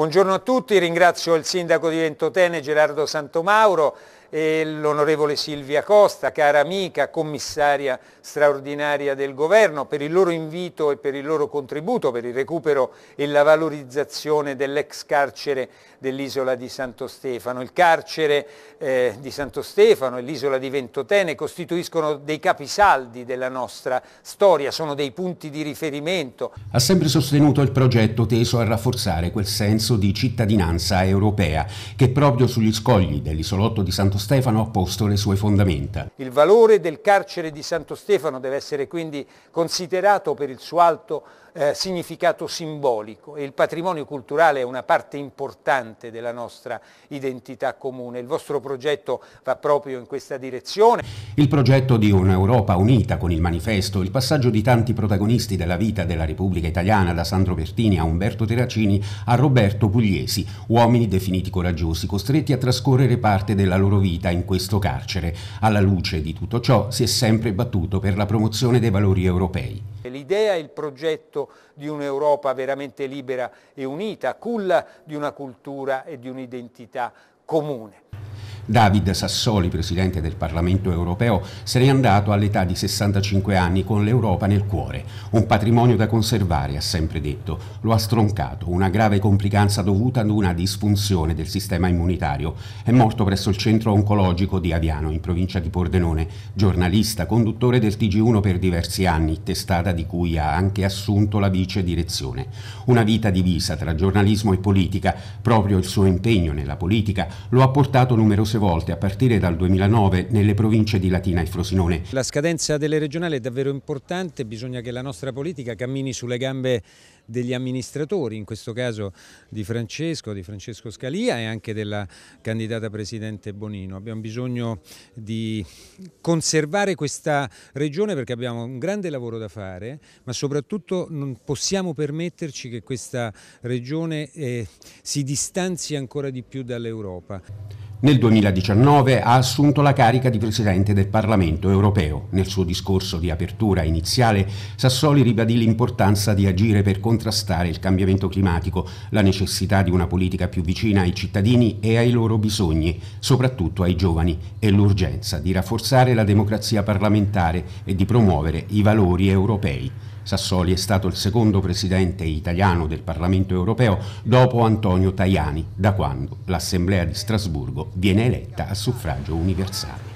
Buongiorno a tutti, ringrazio il sindaco di Ventotene Gerardo Santomauro, l'onorevole Silvia Costa, cara amica, commissaria straordinaria del governo, per il loro invito e per il loro contributo per il recupero e la valorizzazione dell'ex carcere dell'isola di Santo Stefano. Il carcere eh, di Santo Stefano e l'isola di Ventotene costituiscono dei capisaldi della nostra storia, sono dei punti di riferimento. Ha sempre sostenuto il progetto teso a rafforzare quel senso di cittadinanza europea che proprio sugli scogli dell'isolotto di Santo Stefano ha posto le sue fondamenta. Il valore del carcere di Santo Stefano deve essere quindi considerato per il suo alto eh, significato simbolico e il patrimonio culturale è una parte importante della nostra identità comune. Il vostro progetto va proprio in questa direzione. Il progetto di un'Europa unita con il manifesto, il passaggio di tanti protagonisti della vita della Repubblica Italiana, da Sandro Pertini a Umberto Terracini a Roberto Pugliesi, uomini definiti coraggiosi, costretti a trascorrere parte della loro vita vita in questo carcere. Alla luce di tutto ciò si è sempre battuto per la promozione dei valori europei. L'idea e il progetto di un'Europa veramente libera e unita, culla di una cultura e di un'identità comune. David Sassoli, presidente del Parlamento europeo, se n'è andato all'età di 65 anni con l'Europa nel cuore. Un patrimonio da conservare, ha sempre detto. Lo ha stroncato, una grave complicanza dovuta ad una disfunzione del sistema immunitario. È morto presso il centro oncologico di Aviano, in provincia di Pordenone. Giornalista, conduttore del TG1 per diversi anni, testata di cui ha anche assunto la vice direzione. Una vita divisa tra giornalismo e politica. Proprio il suo impegno nella politica lo ha portato numerose volte a partire dal 2009 nelle province di Latina e Frosinone. La scadenza delle regionali è davvero importante, bisogna che la nostra politica cammini sulle gambe degli amministratori, in questo caso di Francesco, di Francesco Scalia e anche della candidata Presidente Bonino. Abbiamo bisogno di conservare questa regione perché abbiamo un grande lavoro da fare, ma soprattutto non possiamo permetterci che questa regione eh, si distanzi ancora di più dall'Europa. Nel 2019 ha assunto la carica di Presidente del Parlamento europeo. Nel suo discorso di apertura iniziale, Sassoli ribadì l'importanza di agire per contrastare il cambiamento climatico, la necessità di una politica più vicina ai cittadini e ai loro bisogni, soprattutto ai giovani, e l'urgenza di rafforzare la democrazia parlamentare e di promuovere i valori europei. Sassoli è stato il secondo presidente italiano del Parlamento europeo dopo Antonio Tajani, da quando l'Assemblea di Strasburgo viene eletta a suffragio universale.